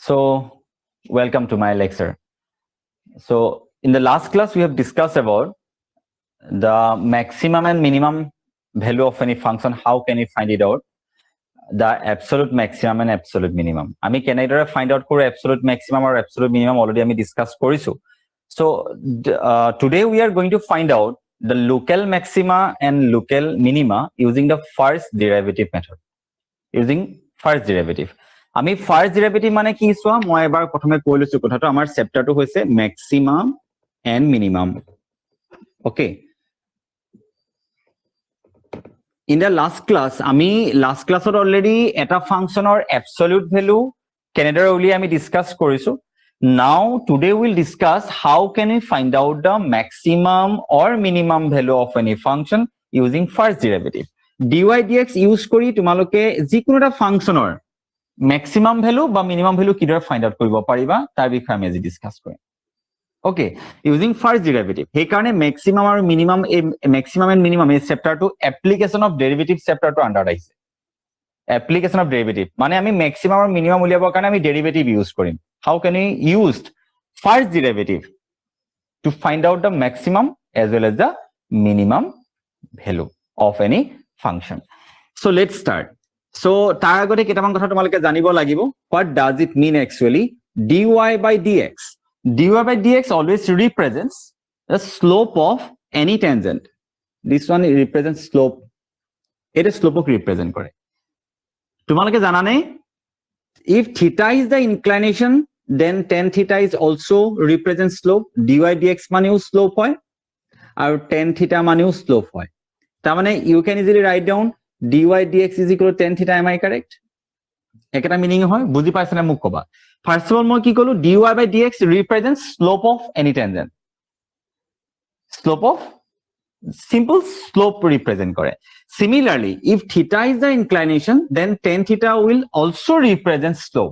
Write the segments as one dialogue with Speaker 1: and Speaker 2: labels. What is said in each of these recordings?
Speaker 1: So welcome to my lecture. So in the last class, we have discussed about the maximum and minimum value of any function. How can you find it out? The absolute maximum and absolute minimum. I mean, can I find out for absolute maximum or absolute minimum already I mean discussed for you. So uh, today we are going to find out the local maxima and local minima using the first derivative method, using first derivative. আমি first derivative মানে কি চোৱা মই এবাৰ প্ৰথমে কৈ লৈছো কথাটো আমাৰ চেপ্টাৰটো হৈছে maximum and minimum okay in the last class আমি লাষ্ট ক্লাছত অলৰেডি এটা ফাংচনৰ এপচলিউট ভেলু কেনেদৰে উলিয়াই আমি ডিছকাছ কৰিছো now today will discuss how can you find out the maximum or minimum value of any function using first derivative d Y D x use কৰি তোমালোকে যিকোনো এটা ফাংচনৰ মেক্সিমাম ভেলু বা মিনিমাম ভেলু কিদৰে ফাইণ্ড আউট কৰিব পাৰিবা তাৰ বিষয়ে আমি আজি ডিছকাছ কৰিম অকে ইউজিং ফাৰ্ষ্ট ডেৰিভেটিভ সেইকাৰণে মেক্সিমাম আৰু মিনিমাম এই মেক্সিমাম এণ্ড মিনিমাম এই চেপ্টাৰটো এপ্লিকেশ্যন অফ ডেৰিভেটিভ চেপ্টাৰটো আণ্ডাৰত আহিছে এপ্লিকেশ্যন অফ ডেৰিভেটিভ মানে আমি মেক্সিমাম আৰু মিনিমাম উলিয়াবৰ কাৰণে আমি ডেৰিভেটিভ ইউজ কৰিম how can you use first derivative to find out the maximum as well as the minimum value of any function so' let start so' তাৰ আগতে কেইটামান কথা তোমালোকে জানিব লাগিব what does it mean actually d Y by D x d Y by D x always represent the slope of any tangent this one represent slope এইটো শ্লোপক represent কৰে তোমালোকে জানানে if theta is the inclination then tan theta is also represent slope d Y D x মানেও slope হয় আৰু tan theta মানেও slope হয় তাৰমানে you can easily write down dy dx is equal tan theta am I correct একটা meaning হয় বুঝি পাইছে না মোক কবা ফার্ষ্ট অফ অল মই কি কলো dy by dx represent slope of any tangent slope of simple slope represent করে similarly if theta is the inclination then tan theta will also represent slope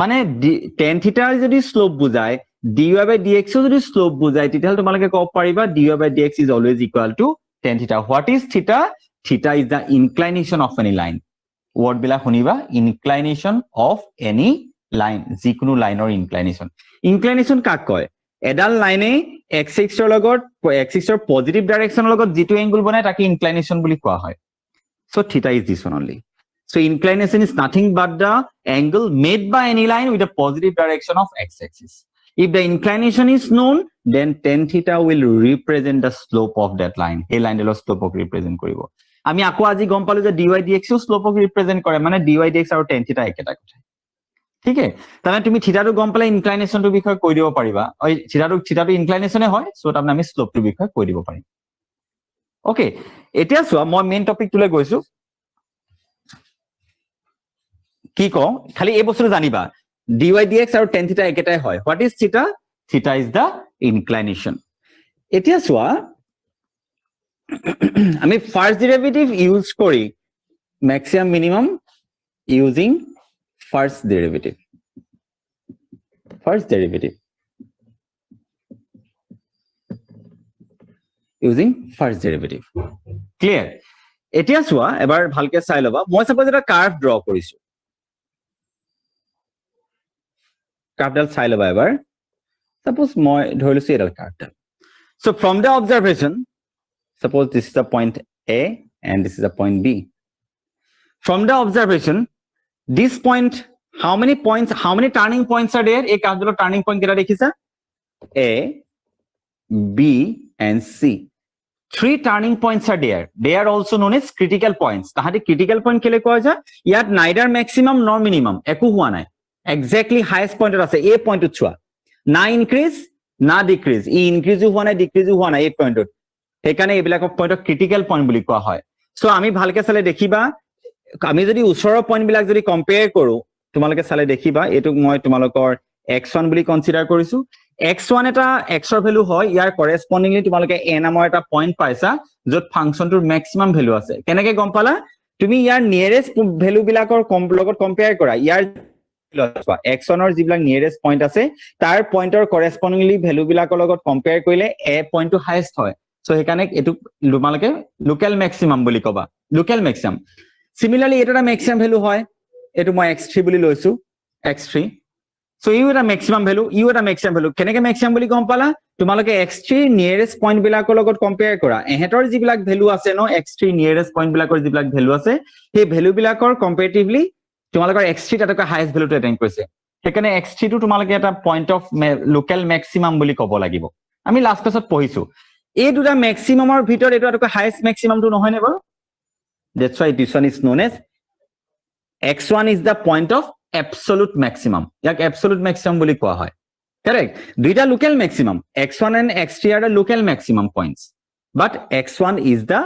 Speaker 1: মানে টেন থিটা যদি slope বুজায় dy বাই ডিএক্সও যদি slope বুজায় তেতিয়াহ'লে তোমালোকে ক'ব পাৰিবা dy by dx is always equal to tan theta what is theta theta is the inclination of any line. What will I huniba? Inclination of any line. Zikunu line or inclination. Inclination kakoi. Edal line a x axis logot, x axis positive direction logot, z2 angle bonnet, aki inclination bully kwahoi. So theta is this one only. So inclination is nothing but the angle made by any line with a positive direction of x axis. If the inclination is known, then 10 theta will represent the slope of that line. A line the slope of represent kuribo. আমি আকৌ আজি গম পালো যে d Y d এক্সও শ্লপক represent কৰে মানে ডি ৱাই ডি এক্স আৰু টেন থিটা একেটা কথা ঠিকে তাৰমানে তুমি থিটাটো গম পালে ইনক্লাইনেশ্যনটোৰ বিষয়ে কৈ দিব পাৰিবা থিটাটো থিটাটো ইনক্লাইনেশ্যনে হয় চ' তাৰমানে আমি শ্লোপটোৰ বিষয়ে কৈ দিব পাৰিম অকে এতিয়া চোৱা মই মেইন টপিকটোলৈ গৈছো কি কওঁ খালি এই বস্তুটো জানিবা ডি ৱাই ডি এক্স আৰু টেন থিটা একেটাই হয় হোৱাট ইজ থিটা থিটা ইজ দা ইনক্লাইনেশ্যন এতিয়া চোৱা আমি ফাৰ্স্ট ডেৰিভেটিভ ইউজ কৰি maximum minimum using first derivative first derivative using first derivative clear এতিয়া চোৱা এবাৰ ভালকে চাই ল'বা মই চাপ'জ এটা কাৰ্ভ ড্ৰ কৰিছো কাৰ্ভডাল চাই ল'বা এবাৰ চাপ'জ মই ধৰি লৈছো এইডাল কাৰ্ভডাল so' from the observation Suppose this is a point A and this is a point B. From the observation, this point, how many points, how many turning points are there? एक आप turning point किरा देखी sir? A, B and C. Three turning points are there they are also' known as critical points তাহাঁতে critical point কেলে কোৱা যায় ইয়াত neither maximum নৰ মিনিমাম একো হোৱা নাই একজেক্টলি হায়েষ্ট পইণ্টত আছে এই পইণ্টটোত চোৱা না ইনক্ৰিজ না ডিক্ৰিজ ই ইনক্ৰিজো হোৱা নাই ডিক্ৰিজো হোৱা নাই এই পইণ্টত সেইকাৰণে এইবিলাকক পইণ্টক ক্ৰিটিকেল পইণ্ট বুলি কোৱা হয় চ' আমি ভালকে চালে দেখিবা আমি যদি ওচৰৰ পইণ্ট বিলাক যদি কম্পেয়াৰ কৰোঁ তোমালোকে চালে দেখিবা এইটোক মই তোমালোকৰ এক্স ওৱান বুলি কনচিডাৰ কৰিছো এক্স ওৱান এটা এক্সৰ ভেলু হয় ইয়াৰ কৰেচপণ্ডিংলি তোমালোকে এ নামৰ এটা পইণ্ট পাইছা য'ত ফাংচনটোৰ মেক্সিমাম ভেলু আছে কেনেকে গম পালা তুমি ইয়াৰ নিয়েৰেষ্ট ভেলুবিলাকৰ লগত কম্পেয়াৰ কৰা ইয়াৰ এক্স ওৱানৰ যিবিলাক নিয়েৰেষ্ট পইণ্ট আছে তাৰ পইণ্টৰ কৰেচপণ্ডিংলি ভেলুবিলাকৰ লগত কম্পেয়াৰ কৰিলে এ পইণ্টটো হায়েষ্ট হয় চ' সেইকাৰণে এইটো তোমালোকে লোকেল মেক্সিমাম বুলি ক'বা লোকেল মেক্সিমাম চিমিলাৰলি এইটো এটা মেক্সিমাম ভেলু হয় এইটো মই এক্স থ্ৰী বুলি লৈছো এক্স থ্ৰী চ' ইও এটা মেক্সিমাম ভেলু ইও এটা মেক্সিমাম ভেলু কেনেকে মেক্সিমাম বুলি গম পালা তোমালোকে এক্স থ্ৰী নিয়েৰেষ্ট পইণ্টবিলাকৰ লগত কম্পেয়াৰ কৰা এহেঁতৰ যিবিলাক ভেলু আছে ন এক্স থ্ৰী নিয়েৰেষ্ট পইণ্টবিলাকৰ যিবিলাক ভেলু আছে সেই ভেলুবিলাকৰ কম্পেৰিটিভলি তোমালোকৰ এক্স থ্ৰীত তাতকৈ হায়েষ্ট ভেলুটো এটেণ্ড কৰিছে সেইকাৰণে এক্স থ্ৰীটো তোমালোকে এটা পইণ্ট অফ লোকেল মেক্সিমাম বুলি ক'ব লাগিব আমি লাষ্ট পাছত পঢ়িছো এই দুটা মেক্সিমামৰ ভিতৰত এইটো আটাইতকৈ হায়েষ্ট মেক্সিমামটো নহয়নে বাৰু x one is the point of absolute maximum ইয়াক এপচলুট মেক্সিমাম বুলি কোৱা হয় কাৰেক্ট দুইটা local maximum x one and x three are the local maximum points but x one is the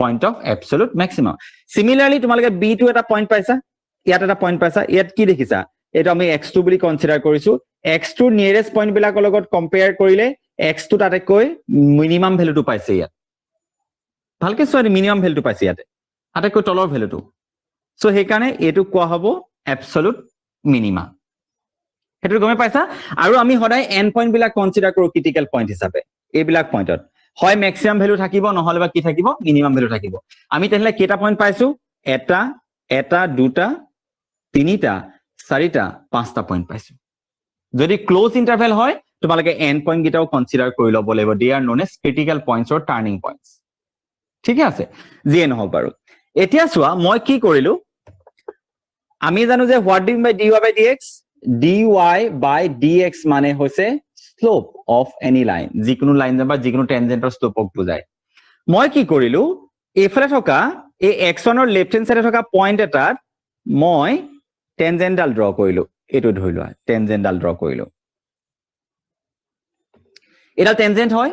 Speaker 1: point of absolute maximum similarly তোমালোকে B two এটা point পাইছা ইয়াত এটা পইণ্ট পাইছা ইয়াত কি দেখিছা এইটো আমি এক্স টু বুলি কনচিডাৰ কৰিছো এক্স টু নিয়েৰেষ্ট পইণ্টবিলাকৰ লগত কম্পেয়াৰ কৰিলে এক্সটো তাতেকৈ মিনিমাম ভেলুটো পাইছে ইয়াত ভালকে চোৱা মিনিমাম ভেলুটো পাইছে ইয়াতে আটাইতকৈ তলৰ ভেলুটো চ' সেইকাৰণে এইটো কোৱা হ'ব এপচলুট মিনিমাম সেইটো গমেই পাইছা আৰু আমি সদায় এন পইণ্টবিলাক কনচিডাৰ কৰোঁ ক্ৰিটিকেল পইণ্ট হিচাপে এইবিলাক পইণ্টত হয় মেক্সিমাম ভেলু থাকিব নহ'লে বা কি থাকিব মিনিমাম ভেলু থাকিব আমি তেনেহ'লে কেইটা পইণ্ট পাইছো এটা এটা দুটা তিনিটা চাৰিটা পাঁচটা পইণ্ট পাইছো যদি ক্ল'জ ইণ্টাৰভেল হয় তোমালোকে এণ্ড পইণ্টকেইটাও কনচিডাৰ কৰি ল'ব লাগিব they are known as critical points or turning points ঠিকে আছে যিয়ে নহওক বাৰু এতিয়া চোৱা মই কি কৰিলো আমি জানো যে what dim by d Y by D x d Y by D x মানে হৈছে শ্লোপ অফ এনি লাইন যিকোনো লাইন বা যিকোনো টেনজেণ্টৰ শ্লোপক বুজায় মই কি কৰিলো এইফালে থকা এই এক্স ওৱানৰ লেফ্ট হেণ্ড চাইডে থকা পইণ্ট এটাত মই টেনজেণ্টডাল ড্ৰ কৰিলো এইটো ধৰি লোৱা টেনজেণ্টডাল ড্ৰ কৰিলো এটা টেনজেন্ট হয়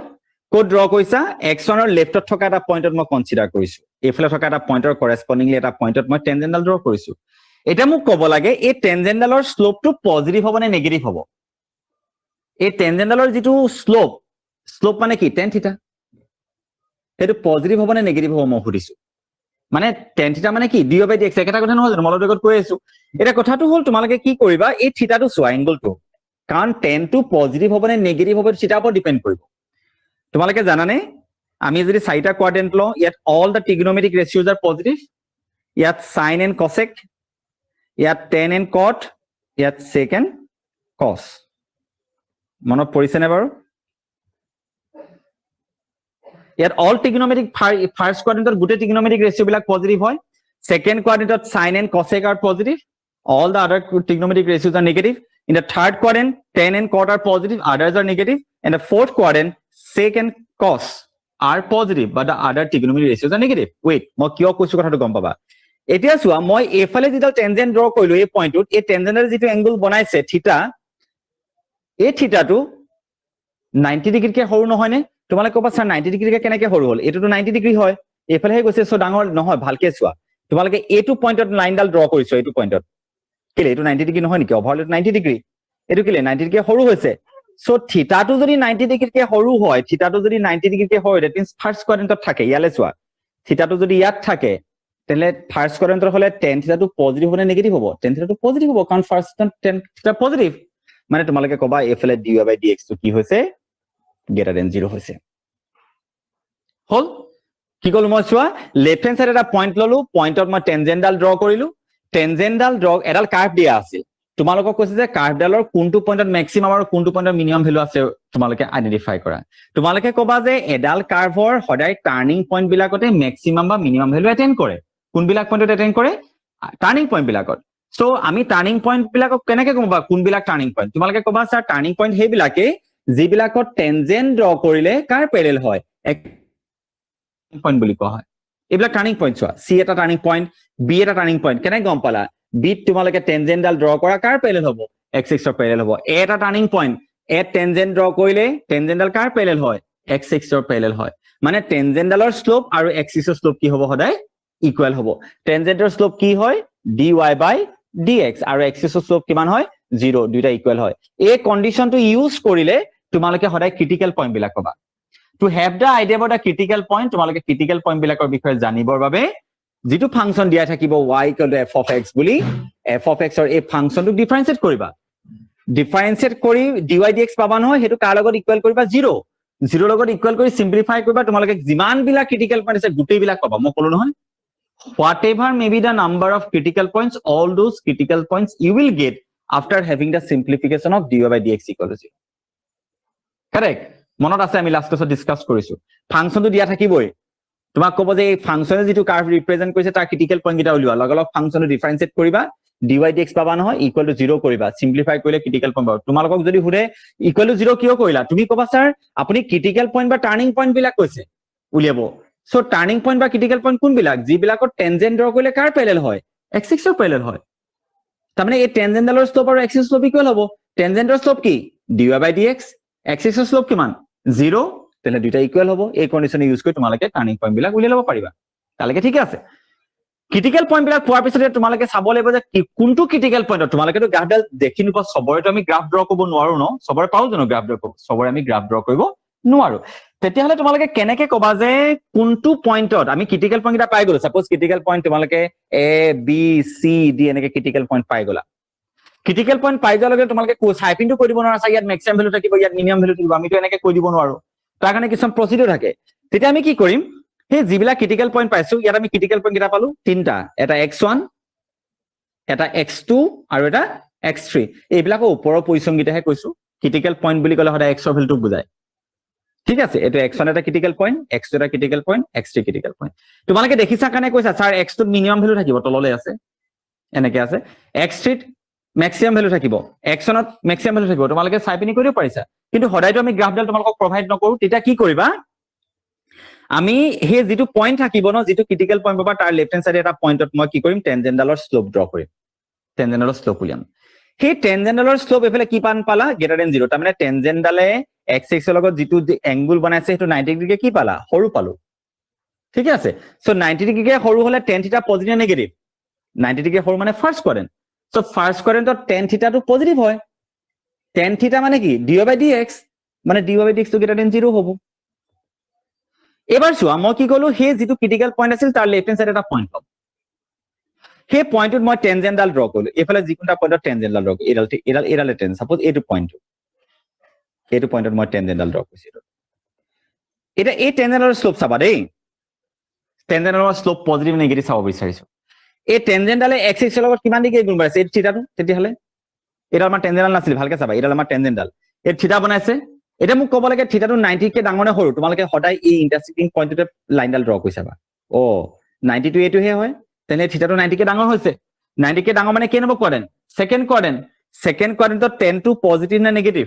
Speaker 1: ক'ত ড্ৰ কৰিছা এক্স ৱানৰ লেফ্টত থকা এটা পইণ্টত মই কনচিডাৰ কৰিছো এইফালে থকা এটা পইণ্টৰ কৰেচপণ্ডিংলি এটা পইণ্টত মই টেনজেণ্ডাল ড্ৰ কৰিছো এতিয়া মোক কব লাগে এই টেনজেণ্ডালৰ শ্লোপটো পজিটিভ হ'ব নে নেগেটিভ হ'ব এই টেনজেণ্ডালৰ যিটো শ্লোপ শ্লোপ মানে কি টেন থিটা সেইটো পজিটিভ হ'ব নে নেগেটিভ হ'ব মই সুধিছো মানে টেন থিটা মানে কি দুয়ো বাই ডি এক্স একেটা কথা নহয় জানো মলত কৈ আছো এতিয়া কথাটো হ'ল তোমালোকে কি কৰিবা এই থিটাটো চোৱা এংগলটো কাৰণ টেনটো পজিটিভ হ'ব নে নেগেটিভ হ'ব সেইটাৰ ওপৰত ডিপেণ্ড কৰিব তোমালোকে জানানে আমি যদি চাৰিটা কোৱাৰেণ্ট লওঁ ইয়াত all the trigonometric ratios are positive ইয়াত চাইন এণ্ড কচেক ইয়াত টেন এণ্ড কট ইয়াত চেক এণ্ড কচ মনত পৰিছেনে বাৰু ইয়াত অল টিগনমেটিক ফাৰ্ষ্ট কোৱাৰেণ্টত গোটেই টিগনমেটিক ৰেচিঅ'বিলাক পজিটিভ হয় ছেকেণ্ড কোৱাৰেণ্টত sine and cosec are positive all the other trigonometric ratios are negative In the third quadrant, 10 and cot are positive, others are negative. In the fourth quadrant, sec and cos are positive, but the other trigonometry ratios are negative. Wait, what do you want to do? If you have a tangent draw a point, a tangent angle, a theta, a theta to 90 degree, a horn, tomorrow, 90 degree, a horn, a to 90 degree, a fellow, a so down, no, a balkeswa, tomorrow, a two pointed line, draw a two pointed. কেলে এইটো ninety degree নহয় নেকি overall এইটো ninety degree এইটো কেলে ninety degree সৰু হৈছে চ' থিতাটো যদি নাইনটি ডিগ্ৰীকে সৰু হয় থিতাটো যদি নাইনটি ডিগ্ৰীকে হয় দেট মিনছ ফাৰ্ষ্ট কোৱাৰেণ্টত থাকে ইয়ালে চোৱা থিতাটো যদি ইয়াত থাকে তেনেহ'লে ফাৰ্ষ্ট কোৱাৰেণ্টৰ হ'লে টেন থিতাটো পজিটিভ হ'বনে নেগেটিভ হ'ব টেন থিতাটো পজিটিভ হ'ব কাৰণ first tan tan theta positive মানে তোমালোকে ক'বা এইফালে ডি ৱাই বাই ডি এক্সটো কি হৈছে গ্ৰেটাৰ দেন জিৰ' হৈছে হ'ল কি ক'লো মই চোৱা লেফ্ট হেণ্ড ছাইড এটা পইণ্ট ল'লো পইণ্টত মই টেনজেণ্টডাল ড্ৰ কৰিলোঁ টেনজেন্ডাল ড্ৰগ এডাল কাৰ্ভ দিয়া আছিল তোমালোকক কৈছে যে কাৰ্ভডালৰ কোনটো পইণ্টত মেক্সিমাম আৰু কোনটো পইণ্টত মিনিমাম ভেলু আছে তোমালোকে আইডেণ্টিফাই কৰা তোমালোকে কবা যে এডাল কাৰ্ভৰ সদায় টাৰ্ণিং পইণ্ট বিলাকতে মেক্সিমাম বা মিনিমাম ভেলু এটেন কৰে কোনবিলাক পইণ্টত এটেণ্ড কৰে টাৰ্ণিং পইণ্ট বিলাকত চ' আমি টাৰ্ণিং পইণ্ট বিলাকক কেনেকে কম বা কোনবিলাক টাৰ্ণিং পইণ্ট তোমালোকে কবা ছাৰ টাৰ্ণিং পইণ্ট সেইবিলাকেই যিবিলাকত টেনজেন ড্ৰ কৰিলে কাৰ পেৰেল হয় পইণ্ট বুলি কোৱা হয় এইবিলাক টাৰ্ণিং পইণ্ট চোৱা চি এটা টাৰ্ণিং পইণ্ট বি এটা টাৰ্ণিং পইণ্ট কেনেকৈ গম পালা বিত তোমালোকে টেনজেণ্টডাল ড্ৰ কৰা কাৰ পেলেল হ'ব এক্স এক্সৰ পেলেল হ'ব এটা turning point at tangent draw কৰিলে টেনজেণ্টডাল কাৰ পেলেল হয় এক্স এক্সৰ পেলেল হয় মানে টেনজেণ্টডালৰ শ্লোপ আৰু এক্সিছৰ শ্লোপ কি হ'ব সদায় ইকুৱেল হ'ব টেনজেণ্টৰ শ্লোপ কি হয় d Y by D x আৰু এক্সিছৰ শ্লোপ কিমান হয় জিৰ' দুইটা ইকুৱেল হয় এই কণ্ডিশ্যনটো ইউজ কৰিলে তোমালোকে সদায় ক্ৰিটিকেল পইণ্টবিলাক পাবা to have the idea of the critical point তোমালোকে ক্ৰিটিকেল পইণ্টবিলাকৰ বিষয়ে জানিবৰ বাবে যিটো ফাংচন দিয়া থাকিব y call f of x বুলি এফ অফ এক্সৰ এই ফাংচনটোক ডিফাৰেঞ্চিয়েট কৰিবা ডিফাৰেঞ্চিয়েট কৰি ডি ৱাই ডি এক্স পাবা নহয় সেইটো কাৰ লগত ইকুৱেল কৰিবা জিৰ' জিৰ' লগত ইকুৱেল কৰি চিম্পলিফাই কৰিবা তোমালোকে যিমানবিলাক ক্ৰিটিকেল পইণ্ট আছে গোটেইবিলাক পাবা মই কলো নহয় whatever may be the number of critical point all those critical point you will get after having the simplification of D Y by D X equal correct মনত আছে আমি লাষ্ট ক্লাছত ডিছকাছ কৰিছো ফাংচনটো দিয়া থাকিবই তোমাক ক'ব যে এই ফাংচনে যিটো কাৰ্ভ ৰিপ্ৰেজেণ্ট কৰিছে তাৰ ক্ৰিটিকেল পইণ্টকেইটা উলিওৱা লগে লগ ফাংচনটো ডিফাৰেঞ্চিয়েট কৰিবা ডি ৱাই ডি এক্স পাবা নহয় ইকুৱেল টু জিৰ' কৰিবা চিম্প্লিফাই কৰিলে ক্ৰিটিকেল পইণ্ট পাবা তোমালোকক যদি সোধে ইকুৱেল টু জিৰ' কিয় কৰিলা তুমি ক'বা ছাৰ আপুনি ক্ৰিটিকেল পইণ্ট বা টাৰ্ণিং পইণ্টবিলাক কৈছে উলিয়াব চ' টাৰ্ণিং পইণ্ট বা ক্ৰিটিকেল পইণ্ট কোনবিলাক যিবিলাকত টেনজেণ্ডৰ কৰিলে কাৰ পেলেল হয় এক্সিক্সৰ পেলেল হয় তাৰমানে এই টেনজেণ্ডেলৰ স্লপ আৰু এক্সিক্স স্লপ ইকুৱেল হ'ব টেনজেণ্ডৰ স্লপ কি D Y by D X এক্সিক্সৰ স্লপ কিমান জিৰ' তাহলে দুইটা ইকুৱেল হ'ব এই কণ্ডিশ্যন ইউজ কৰি তোমালোকে টাৰ্ণিং পইণ্ট বিলাক উলিয়া পাৰিবা তালৈকে ঠিক আছে ক্ৰিটিকেল পইণ্ট বিলাক পোৱাৰ পিছতে তোমালোকে চাব লাগিব যে কোনটো ক্ৰিটিকেল পইণ্টত তোমালোকেতো গ্ৰাফডাল দেখি নোপোৱা সবৰে আমি গ্ৰাফ ড্ৰ কব নোৱাৰো ন চবৰে পাও জানো গ্ৰাফ ড্ৰ কব সবৰে আমি গ্ৰাফ ড্ৰ কৰিব নোৱাৰো তেতিয়াহলে তোমালোকে কেনেকে কবা যে কোনটো পইণ্টত আমি ক্ৰিটিকেল পইণ্ট পয়েন্ট পাই গলো সাপোজ ক্ৰিটিক্যাল পয়েন্ট তোমালোকে এ বি চি ডি এনেকে ক্ৰিটিকেল পইণ্ট পাই গলা ক্ৰিটিকেল পইণ্ট পাই যোৱাৰ লগে তোমালোকে চাইপিংটো কৰিব নোৱাৰা চাই ইয়াত মেক্সিমাম ভেলু থাকিব ইয়াত মিনিমাম ভেলু থাকিব আমিতো এনেকে কৈ দিব নোৱাৰো তাৰ কাৰণে কিছুমান প্ৰচিডিঅ' থাকে তেতিয়া আমি কি কৰিম সেই যিবিলাক ক্ৰিটিকেল পইণ্ট পাইছো ইয়াত আমি ক্ৰিটিকেল পইণ্ট কেইটা পালো তিনিটা এটা এক্স ওৱান এটা এক্স টু আৰু এটা এক্স থ্ৰী এইবিলাকৰ ওপৰৰ পৰিসংগীতেহে কৈছো ক্ৰিটিকেল পইণ্ট বুলি ক'লে সদায় এক্সৰ ভেলুটোক বুজায় ঠিক আছে এইটো এক্স ওৱান এটা ক্ৰিটিকেল পইণ্ট এক্স টু এটা critical point X three critical point তোমালোকে দেখিছা কাৰণে কৈছা ছাৰ এক্স টুত মিনিমাম ভেলু থাকিব তললৈ আছে এনেকে আছে এক্স থ্ৰীত মেক্সিমাম ভেলু থাকিব একচনত মেক্সিমাম ভেলু থাকিব তোমালোকে চাই পিনি কৰিব পাৰিছা কিন্তু সদায়তো আমি গ্ৰাফডাল তোমালোকক প্ৰভাইড নকৰোঁ তেতিয়া কি কৰিবা আমি সেই যিটো পইণ্ট থাকিব ন যিটো ক্ৰিটিকেল পইণ্ট পাবা তাৰ লেফ্ট হেণ্ড চাইডে এটা পইণ্টত মই কি কৰিম টেনজেনডালৰ শ্লোপ ড্ৰ কৰিম টেনজেণ্ডালৰ শ্লোপ উলিয়াম সেই টেনজেণ্ডালৰ শ্লোপ এইফালে কি পান পালা গ্ৰেটাৰ দেন জিৰ' তাৰমানে টেনজেণ্ডালে এক্স এক্সৰ লগত যিটো এংগুল বনাইছে সেইটো নাইণ্টি ডিগ্ৰীকে কি পালা সৰু পালো ঠিকে আছে চ' নাইণ্টি ডিগ্ৰীকে সৰু হ'লে ten theta positive negative ninety degree সৰু মানে ফাৰ্ষ্ট কোৱাড্ৰেণ্ট চ' ফাৰ্ষ্ট কোৱাৰেণ্টত টেন থিটাটো পজিটিভ হয় টেন থিটা মানে কি ডিঅ' বাই ডি এক্স মানে ডিঅ' বাই ডি এক্সটো কেইটা টেন জিৰ' হ'ব এইবাৰ চোৱা মই কি কলো সেই যিটো ক্ৰিটিকেল পইণ্ট আছিল তাৰ লেফ্ট হেণ্ড চাইড এটা পইণ্ট পাব সেই পইণ্টটোত মই টেনজেণ্ডাল ড্ৰ কৰিলোঁ এইফালে যিকোনো এটা পইণ্টত টেনজেণ্ডাল ড্ৰ এইডাল এইডাল এইডালে টেন চাপ'জ এইটো পইণ্টটো এইটো পইণ্টত মই টেনজেণ্ডাল ড্ৰ কৰিছিলোঁ এতিয়া এই টেনজেণ্ডাল শ্লোপ চাবা দেই টেনজেণ্ডাল শ্লোপ পজিটিভ নেগেটিভ চাব বিচাৰিছোঁ এই এক্স এক্সিক্সৰ লগত কিমান ডিগ্ৰী গুণ বাঢ়িছে এই থিটাটো তেতিয়াহ'লে এইডাল আমাৰ টেনজেণ্টাল নাছিল ভালকে চাবা এইডাল আমাৰ টেনজেণ্টাল এই থিটা বনাইছে এতিয়া মোক ক'ব লাগে থিটাটো নাইণ্টিতকে ডাঙৰ নে সৰু তোমালোকে সদায় এই ইণ্টাৰচেক্টিং পইণ্টতে লাইনডাল ড্ৰ কৰিছাবা অ নাইণ্টিটো এইটোহে হয় তেনেহ'লে থিটাটো নাইণ্টিকে ডাঙৰ হৈছে কে ডাঙৰ মানে কেনেকুৱা কোৱাৰেণ্ট ছেকেণ্ড কোৱাৰেণ্ট ছেকেণ্ড কোৱাৰেণ্টত টেনটো পজিটিভ নে নিগেটিভ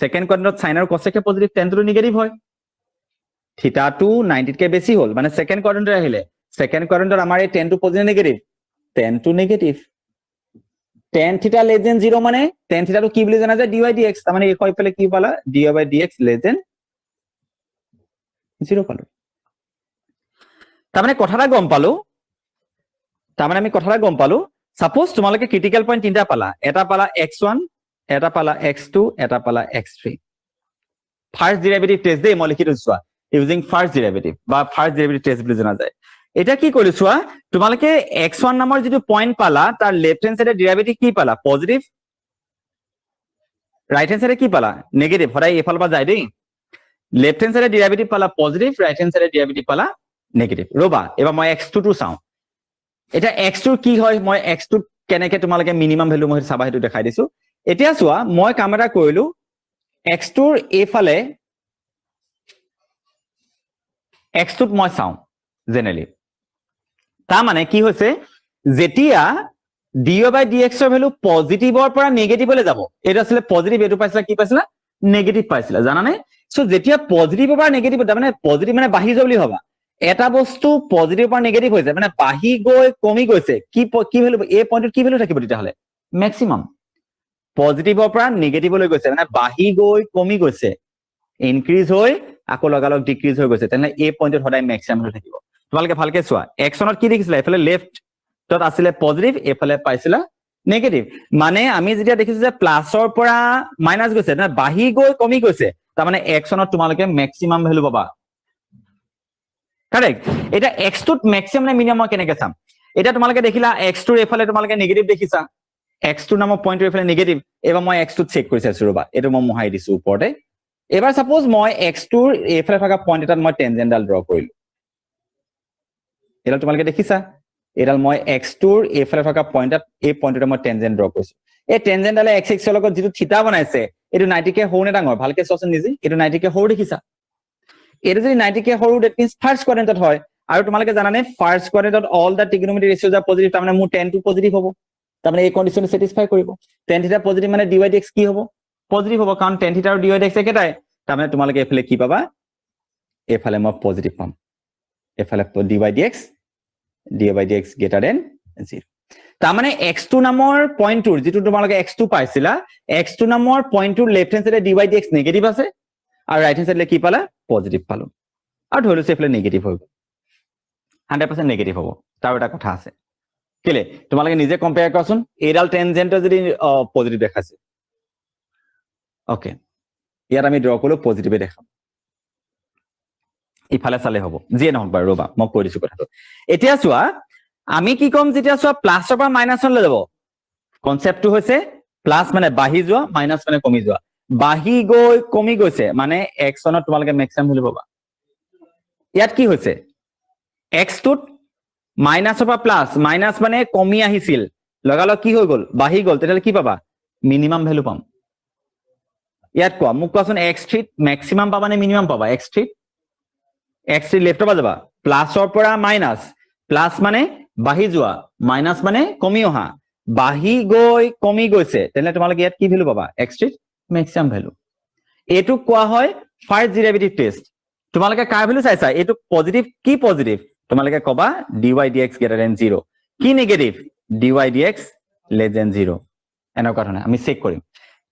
Speaker 1: ছেকেণ্ড কোৱাৰেণ্টত চাইন আৰু কচেকে পজিটিভ টেনটো নিগেটিভ হয় থিটাটো নাইণ্টিতকে বেছি হ'ল মানে ছেকেণ্ড কোৱাৰেণ্টত আহিলে ছেকেণ্ড কোৱাৰেণ্টত আমাৰ এই tan to positive negative tan to negative tan theta less than zero' মানে টেন থিটাটো কি বুলি জনা যায় ডি ৱাই ডি এক্স তাৰমানে এইখন এইফালে কি পালা D Y by D X less পালো তাৰমানে কথা এটা গম পালো তাৰমানে আমি কথা গম পালো চাপোজ তোমালোকে ক্ৰিটিকেল পইণ্ট তিনিটা পালা এটা পালা এক্স এটা পালা এক্স এটা পালা X three first derivative test দেই মই লিখি থৈছোঁ চোৱা ইউজিং ফাৰ্ষ্ট ডিৰেভেটিভ বা ফাৰ্ষ্ট ডিৰেভেটিভ টেষ্ট বুলি জনা যায় এটা কি কৰি চোৱা তোমালোকে এক্স ওৱান নামৰ যিটো পইণ্ট পালা তাৰ লেফট হেণ্ড চাইডে ডিৰাইভেটিভ কি পালা পজিটিভ ৰাইট হেণ্ড চাইডে কি পালা নেগেটিভ সদায় এইফালৰ পৰা যায় দেই লেফট হেণ্ড চাইডে ডিৰাইভেটিভ পালা পজিটিভ ৰাইট হেণ্ড চাইডে ডিৰাইভেটিভ পালা নেগেটিভ ৰবা এবাৰ মই এক্স টুটো চাওঁ এতিয়া এক্স টোৰ কি হয় মই এক্স টোত কেনেকে তোমালোকে মিনিমাম ভেলু মই চাবা সেইটো দেখাই দিছো এতিয়া চোৱা মই কাম এটা কৰিলো এক্স টোৰ এইফালে এক্স টোত মই চাওঁ জেনেৰেলি তাৰমানে কি হৈছে যেতিয়া ডি অ' বাই ডি এক্সৰ ভেলু পজিটিভৰ পৰা নেগেটিভলৈ যাব এইটো আছিলে পজিটিভ এইটো পাইছিলে কি পাইছিলে নেগেটিভ পাইছিলে জানানে চ' যেতিয়া পজিটিভৰ পৰা নেগেটিভ তাৰমানে পজিটিভ মানে বাঢ়ি যাব বুলি ভাবা এটা বস্তু পজিটিভৰ পৰা নেগেটিভ হৈছে মানে বাঢ়ি গৈ কমি গৈছে কি কি ভেলু এই পইণ্টত কি ভেলু থাকিব তেতিয়াহ'লে মেক্সিমাম পজিটিভৰ পৰা নেগেটিভলৈ গৈছে মানে বাঢ়ি গৈ কমি গৈছে ইনক্ৰিজ হৈ আকৌ লগালগ ডিক্ৰিজ হৈ গৈছে তেনেহ'লে এই পইণ্টত সদায় মেক্সিমাম থাকিব তোমালোকে ভালকে চোৱা একচনত কি দেখিছিলা এফালে লেফ্টত আছিলে পজিটিভ এইফালে পাইছিলা নেগেটিভ মানে আমি যেতিয়া দেখিছো যে প্লাছৰ পৰা মাইনাছ গৈছে বাঢ়ি গৈ কমি গৈছে তাৰমানে একচনত তোমালোকে মেক্সিমাম ভেলু পাবা কাৰেক্ট এতিয়া এক্স টুত মেক্সিমাম নে মিনিমাম মই কেনেকে চাম এতিয়া তোমালোকে দেখিলা এক্স টুৰ এইফালে তোমালোকে নিগেটিভ দেখিছা এক্স টোৰ নামৰ পইণ্টটো এইফালে নিগেটিভ এইবাৰ মই এক্স টুত চেক কৰি চাইছো ৰবা এইটো মই মোহাৰি দিছো ওপৰতে এবাৰ ছাপোজ মই এক্স টোৰ এইফালে থকা পইণ্ট এটা মই টেনজেণ্ডাল ড্ৰ কৰিলো এইডাল তোমালোকে দেখিছা এইডাল মই এক্স টুৰ এইফালে থকা পইণ্টত এই পইণ্টটো মই টেনজেণ্ট ড্ৰ কৰিছো এই টেনজেণ্টডালে এক্স এক্সৰ লগত যিটো থিতা বনাইছে এইটো নাইটিকে সৰু নে ডাঙৰ ভালকে চোৱাচোন নিজে এইটো নাইটিকে সৰু দেখিছা এইটো যদি নাইটিকে সৰু ডেট মিনচ ফাৰ্ষ্ট কোৱাৰেণ্টত হয় আৰু তোমালোকে জানানে ফাৰ্ষ্ট কোৱাৰেণ্টত অল দ্য টিগনমেটি ৰেচিঅ' যা পজিটিভ তাৰমানে মোৰ টেন টেনটো পজিটিভ হ'ব তাৰমানে এই কণ্ডিশ্যনটো ছেটিছফাই কৰিব টেন থিটা পজিটিভ মানে ডি ৱাই ডি এক্স কি হ'ব পজিটিভ হ'ব কাৰণ টেন থিটা আৰু ডি ৱাই ডি এক্স একেটাই তাৰমানে তোমালোকে এইফালে কি পাবা এইফালে মই পজিটিভ পাম এইফালে D Y D X dy by dx greater than 0 তাৰমানে x2 নামৰ পইণ্টটোৰ যিটো তোমালোকে x2 পাইছিলা x2 নামৰ পইণ্টটোৰ লেফট হেণ্ড চাইডে dy dx নেগেটিভ আছে আৰু ৰাইট হেণ্ড চাইডে কি পালা পজিটিভ পালো আৰু ধৰি লৈছো এইফালে নেগেটিভ হৈ গ'ল হাণ্ড্ৰেড পাৰ্চেণ্ট নেগেটিভ হ'ব তাৰ এটা কথা আছে কেলে তোমালোকে নিজে কম্পেয়াৰ কৰাচোন এইডাল টেনজেণ্টৰ যদি পজিটিভ দেখাইছে অ'কে ইয়াত আমি ড্ৰ কৰিলোঁ পজিটিভে দেখাম ইফালে চালে হব যিয়ে নহওক বাৰু ৰবা মই কৈ দিছো কথাটো এতিয়া চোৱা আমি কি কম যেতিয়া চোৱা প্লাছৰ পৰা মাইনাছলৈ যাব কনচেপ্টটো হৈছে প্লাছ মানে বাঢ়ি যোৱা মাইনাছ মানে কমি যোৱা বাঢ়ি গৈ কমি গৈছে মানে এক্স ৱানত তোমালোকে মেক্সিমাম বুলি পাবা ইয়াত কি হৈছে এক্সটোত মাইনাছৰ পৰা প্লাছ মাইনাছ মানে কমি আহিছিল লগালগ কি হৈ গ'ল বাঢ়ি গ'ল তেতিয়াহ'লে কি পাবা মিনিমাম ভেলু পাম ইয়াত কোৱা মোক কোৱাচোন এক্স থ্ৰীত মেক্সিমাম পাবা নে মিনিমাম পাবা এক্স থ্ৰীত এক্স থ্ৰী লেফ্টৰ পৰা যাবা প্লাছৰ পৰা মাইনাছ প্লাছ মানে বাঢ়ি যোৱা মাইনাছ মানে কমি অহা বাঢ়ি গৈ কমি গৈছে তেনেহ'লে তোমালোকে ইয়াত কি ভেলু পাবা এক্স থ্ৰীত মেক্সিমাম ভেলু এইটোক কোৱা হয় ফাৰ্ষ্ট জিৰেভেটিভ টেষ্ট তোমালোকে কাৰ ভেলু চাইছা এইটো পজিটিভ কি পজিটিভ তোমালোকে কবা D Y D X greater than zero' কি negative D Y D X less than zero' এনেকুৱা ধৰণে আমি চেক কৰিম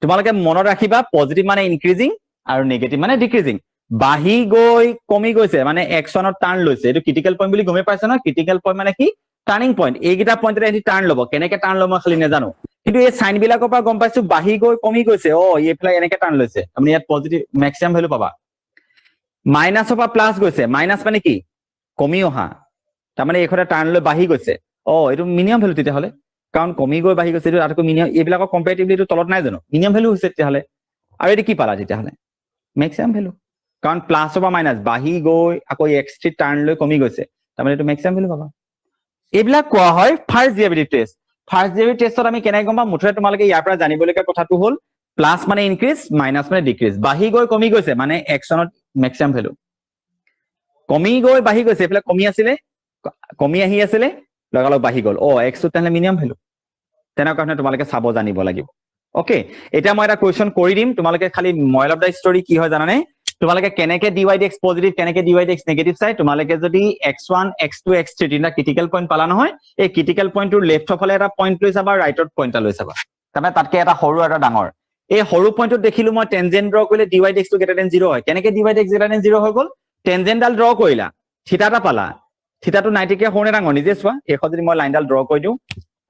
Speaker 1: তোমালোকে মনত ৰাখিবা পজিটিভ মানে ইনক্ৰিজিং আৰু নিগেটিভ মানে ডিক্ৰিজিং বাঢ়ি গৈ কমি গৈছে মানে এক চনত টাৰ্ণ লৈছে এইটো ক্ৰিটিকেল পইণ্ট বুলি গমে পাইছে নহয় ক্ৰিটিকেল পইণ্ট মানে কি টাৰ্ণিং পইণ্ট এইকেইটা পইণ্টতে সিহঁতি টাৰ্ণ ল'ব কেনেকে টাৰ্ণ ল'ব মই খালি নাজানো কিন্তু এই চাইনবিলাকৰ পৰা গম পাইছো বাঢ়ি গৈ কমি গৈছে অ এইফালে এনেকে টাৰ্ণ লৈছে আপুনি ইয়াত পজিটিভ মেক্সিমাম ভেলু পাবা মাইনাছৰ পৰা প্লাছ গৈছে মাইনাছ মানে কি কমি অহা তাৰমানে এইখনে টাৰ্ণ লৈ বাঢ়ি গৈছে অ এইটো মিনিমাম ভেলু তেতিয়াহ'লে কাৰণ কমি গৈ বাঢ়ি গৈছে এইটো আটাইতকৈ মিনিমাম এইবিলাকৰ কম্পেৰিটিভলি এইটো তলত নাই জানো মিনিমাম ভেলু হৈছে তেতিয়াহ'লে আৰু এইটো কি পালা তেতিয়াহ'লে মেক্সিমাম ভেলু কাৰণ প্লাছৰ পৰা মাইনাছ বাঢ়ি গৈ আকৌ এক্স টি টাৰ্ণ লৈ কমি গৈছে তাৰমানে এইটো মেক্সিমাম ভেলু পাবা এইবিলাক কোৱা হয় ফাৰ্স্ট জিএবিটি টেষ্ট ফাৰ্ষ্ট জিএবিটি টেষ্টত আমি গম গম্বা মুঠতে তোমালোকে ইয়াৰ পৰা জানিবলগীয়া কথাটো হল প্লাছ মানে ইনক্ৰিজ মাইনাছ মানে ডিক্ৰিজ বাঢ়ি গৈ কমি গৈছে মানে একশনত মেক্সিমাম ভেলু কমি গৈ বাঢ়ি গৈছে এবিলা কমি আছিলে কমি আহি আছিলে লগালগ বাঢ়ি গল অ এক্স টো তাহলে মিনিমাম ভেলু তেনেকুৱা কাৰণে তোমালোকে চাব জানিব লাগিব অকে এতিয়া মই এটা কুৱেশ্যন কৰি দিম তোমালোকে খালি মইল অফ দা ষ্টৰি কি হয় জানানে তোমালোকে কেনেকে D Y D X positive কেনেকে D Y D X negative চাই তোমালোকে যদি X one X two X three তিনিটা ক্ৰিটিকেল পইণ্ট পালা নহয় এই ক্ৰিটিকেল পইণ্টটোৰ লেফ্টৰ ফালে এটা পইণ্ট লৈ চাবা ৰাইটত পইণ্ট এটা লৈ চাবা তাৰমানে তাতকে এটা সৰু এটা ডাঙৰ এই সৰু পইণ্টত দেখিলো মই টেনজেন ড্ৰ কৰিলে D Y D X to greater than zero' হয় কেনেকে D Y D X greater than zero' হৈ গ'ল টেনজেনডাল ড্ৰ কৰিলা থিতা এটা পালা থিতাটো নাইটিকে সৰু নে ডাঙৰ নিজে চোৱা এইখন যদি মই লাইনডাল ড্ৰ কৰি দিওঁ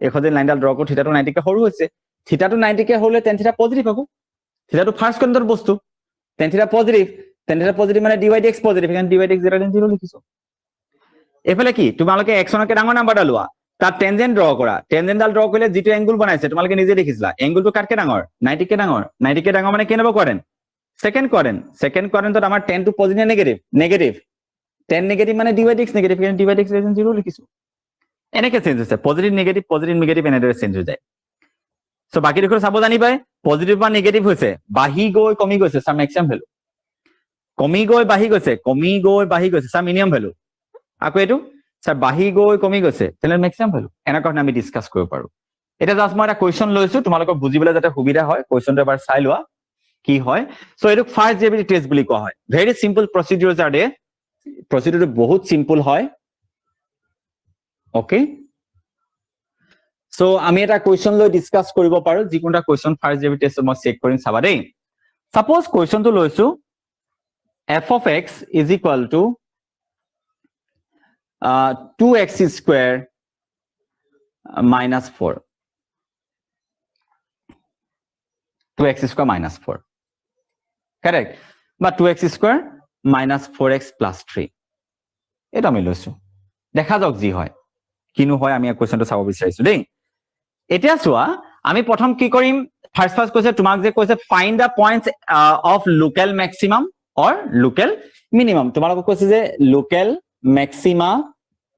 Speaker 1: এইখন যদি লাইনডাল ড্ৰ কৰোঁ থিতাটো নাইটিকে সৰু হৈছে থিতাটো নাইটিকে সৰু হ'লে টেন থিতা পজিটিভ হ'ব থিতাটো ফাৰ্ষ্ট কইণ্টৰ বস্তু tan theta positive tan theta positive মানে D Y D X positive D Y D X zero' tan zero' কি তোমালোকে এক্সনকে ডাঙৰ নাম্বাৰডাল লোৱা তাত টেনজেণ্ট ড্ৰ কৰা টেনজেণ্টডাল ড্ৰ কৰিলে যিটো এংগুল বনাইছে তোমালোকে নিজে দেখিছিলা এংগুলটো কাতকে ডাঙৰ নাইটিকে ডাঙৰ নাইটিকে ডাঙৰ মানে কেনেকুৱা কৰেন ছেকেণ্ড কোৱাৰেণ্ট ছেকেণ্ড কোৱাৰেণ্টত আমাৰ টেনটো positive negative negative tan negative মানে ডিৱাইডিক্স নেগেটিভ ডিৱাইডিক্স জিৰ' লিখিছো এনেকে চেঞ্জ হৈছে পজিটিভ নেগেটিভ পজিটিভ নিগেটিভ এনেদৰে চেঞ্জ হৈ যায় সো বাকি দেখো সাবো জানি পায় পজিটিভ বা নেগেটিভ হয়েছে বাহি গই কমি গেছে সাম ম্যাক্সিমাম ভ্যালু কমি গই বাহি গেছে কমি গই বাহি গেছে সাম মিনিমাম ভ্যালু আকো এটু স্যার বাহি গই কমি গেছে তাহলে ম্যাক্সিমাম ভ্যালু এনেকা আমি ডিসকাস করব পারো এটা জাস্ট মই একটা কোয়েশন লৈছো তোমালোকক বুঝিবলে যাতে সুবিধা হয় কোয়েশনটো এবার চাই লওয়া কি হয় সো এটুক ফার্স্ট জেবিলিটি টেস্ট বলি কোয়া হয় very simple procedures are they procedure বহুত সিম্পল হয় ওকে সো আমি এটা কুৱেশ্যন লৈ ডিছকাছ কৰিব পাৰো যিকোনো এটা কুৱেশ্যন ফাৰ্ষ্ট জে মই চেক কৰিম চাবা দেই চাপ'জ কুৱেশ্যনটো লৈছো F of X is equal to two X square minus four two X square minus four correct বা two X square minus four X plus three এইটো আমি লৈছো দেখা যাওক যি হয় কিনো হয় আমি কুৱেশ্যনটো চাব বিচাৰিছো দেই এতিয়া চোৱা আমি প্ৰথম কি কৰিম ফাৰ্ষ্ট ফাৰ্ষ্ট কৈছে তোমাক যে কৈছে find the point of local maximum or local minimum তোমালোকক কৈছে যে লোকেল মেক্সিমাম